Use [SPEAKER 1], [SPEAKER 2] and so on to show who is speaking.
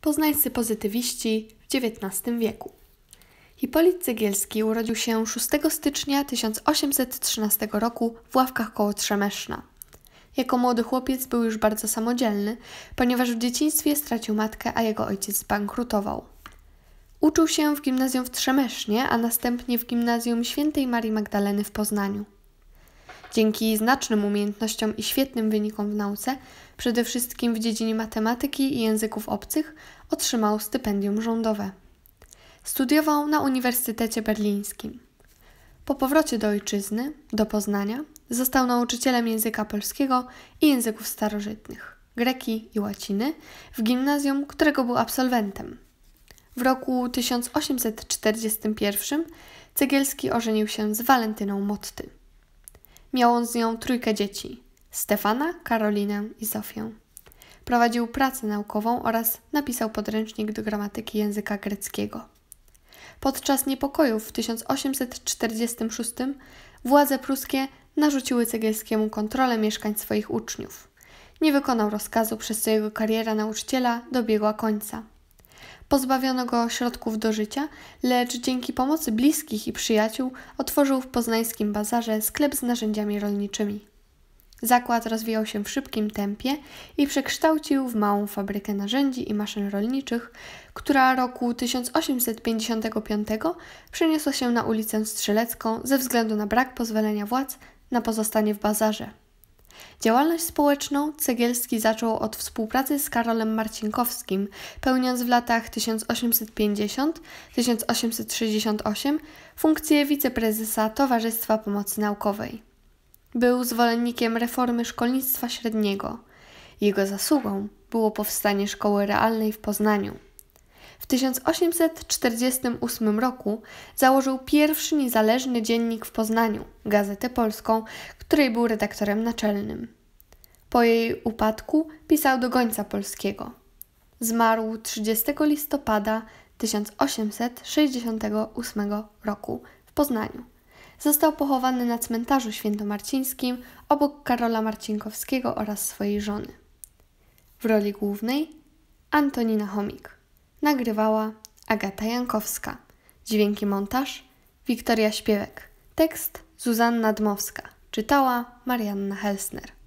[SPEAKER 1] poznańscy pozytywiści w XIX wieku. Hipolit Cegielski urodził się 6 stycznia 1813 roku w ławkach koło Trzemeszna. Jako młody chłopiec był już bardzo samodzielny, ponieważ w dzieciństwie stracił matkę, a jego ojciec bankrutował. Uczył się w gimnazjum w Trzemesznie, a następnie w gimnazjum Świętej Marii Magdaleny w Poznaniu. Dzięki znacznym umiejętnościom i świetnym wynikom w nauce, przede wszystkim w dziedzinie matematyki i języków obcych, otrzymał stypendium rządowe. Studiował na Uniwersytecie Berlińskim. Po powrocie do ojczyzny, do Poznania, został nauczycielem języka polskiego i języków starożytnych, greki i łaciny w gimnazjum, którego był absolwentem. W roku 1841 Cegielski ożenił się z Walentyną Motty. Miał on z nią trójkę dzieci: Stefana, Karolinę i Zofię. Prowadził pracę naukową oraz napisał podręcznik do gramatyki języka greckiego. Podczas niepokojów w 1846 władze pruskie narzuciły Cegielskiemu kontrolę mieszkań swoich uczniów. Nie wykonał rozkazu, przez co jego kariera nauczyciela dobiegła końca. Pozbawiono go środków do życia, lecz dzięki pomocy bliskich i przyjaciół otworzył w poznańskim bazarze sklep z narzędziami rolniczymi. Zakład rozwijał się w szybkim tempie i przekształcił w małą fabrykę narzędzi i maszyn rolniczych, która roku 1855 przeniosła się na ulicę Strzelecką ze względu na brak pozwolenia władz na pozostanie w bazarze. Działalność społeczną Cegielski zaczął od współpracy z Karolem Marcinkowskim, pełniąc w latach 1850-1868 funkcję wiceprezesa Towarzystwa Pomocy Naukowej. Był zwolennikiem reformy szkolnictwa średniego. Jego zasługą było powstanie szkoły realnej w Poznaniu. W 1848 roku założył pierwszy niezależny dziennik w Poznaniu, Gazetę Polską, której był redaktorem naczelnym. Po jej upadku pisał do Gońca Polskiego. Zmarł 30 listopada 1868 roku w Poznaniu. Został pochowany na cmentarzu świętomarcińskim obok Karola Marcinkowskiego oraz swojej żony. W roli głównej Antonina Chomik. Nagrywała Agata Jankowska. Dźwięki montaż Wiktoria Śpiewek. Tekst Zuzanna Dmowska. Czytała Marianna Helsner.